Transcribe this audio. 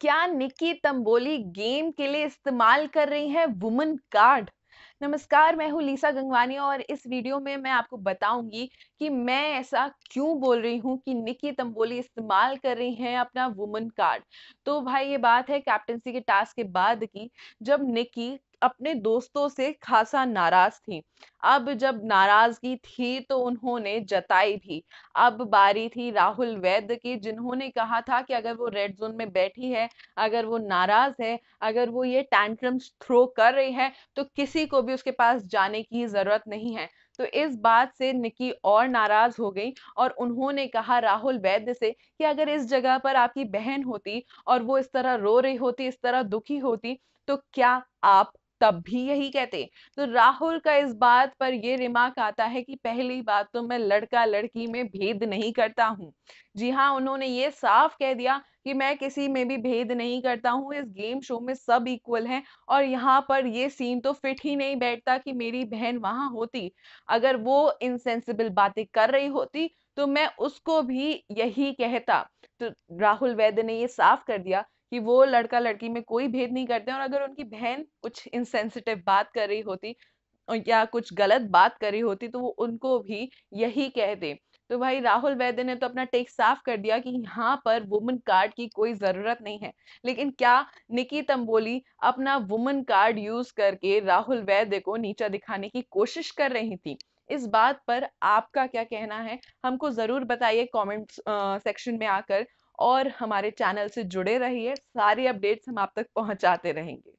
क्या निकी तंबोली गेम के लिए इस्तेमाल कर रही है वुमन कार्ड नमस्कार मैं हूँ लीसा गंगवानी और इस वीडियो में मैं आपको बताऊंगी कि मैं ऐसा क्यों बोल रही हूँ कि निकी तंबोली इस्तेमाल कर रही हैं अपना वुमन कार्ड तो भाई ये बात है कैप्टनसी के टास्क के बाद की जब निकी अपने दोस्तों से खासा नाराज थी अब जब नाराजगी थी तो उन्होंने जताई भी अब बारी थी राहुल वैद्य की जिन्होंने कहा था कि अगर वो रेड जोन में बैठी है अगर वो नाराज है अगर वो ये टैंट्रम्स थ्रो कर रही है तो किसी को भी उसके पास जाने की जरूरत नहीं है तो इस बात से निकी और नाराज हो गई और उन्होंने कहा राहुल वैद्य से कि अगर इस जगह पर आपकी बहन होती और वो इस तरह रो रही होती इस तरह दुखी होती तो क्या आप तब भी यही कहते तो राहुल का इस बात पर यह रिमार्क आता है कि पहली बात तो मैं लड़का लड़की में भेद नहीं करता हूँ जी हाँ उन्होंने ये साफ कह दिया कि मैं किसी में भी भेद नहीं करता हूँ इस गेम शो में सब इक्वल हैं और यहाँ पर ये सीन तो फिट ही नहीं बैठता कि मेरी बहन वहाँ होती अगर वो इनसेंसिबल बातें कर रही होती तो मैं उसको भी यही कहता तो राहुल वैद्य ने ये साफ कर दिया कि वो लड़का लड़की में कोई भेद नहीं करते और अगर उनकी बहन कुछ इनसेंसिटिव बात कर रही होती या कुछ गलत बात कर रही होती तो वो उनको भी यही कह दे तो भाई राहुल वैद्य ने तो अपना टेक साफ कर दिया कि यहाँ पर वुमन कार्ड की कोई जरूरत नहीं है लेकिन क्या निकी तंबोली अपना वुमन कार्ड यूज करके राहुल वैद्य को नीचा दिखाने की कोशिश कर रही थी इस बात पर आपका क्या कहना है हमको जरूर बताइए कमेंट्स सेक्शन में आकर और हमारे चैनल से जुड़े रहिए सारी अपडेट्स हम आप तक पहुंचाते रहेंगे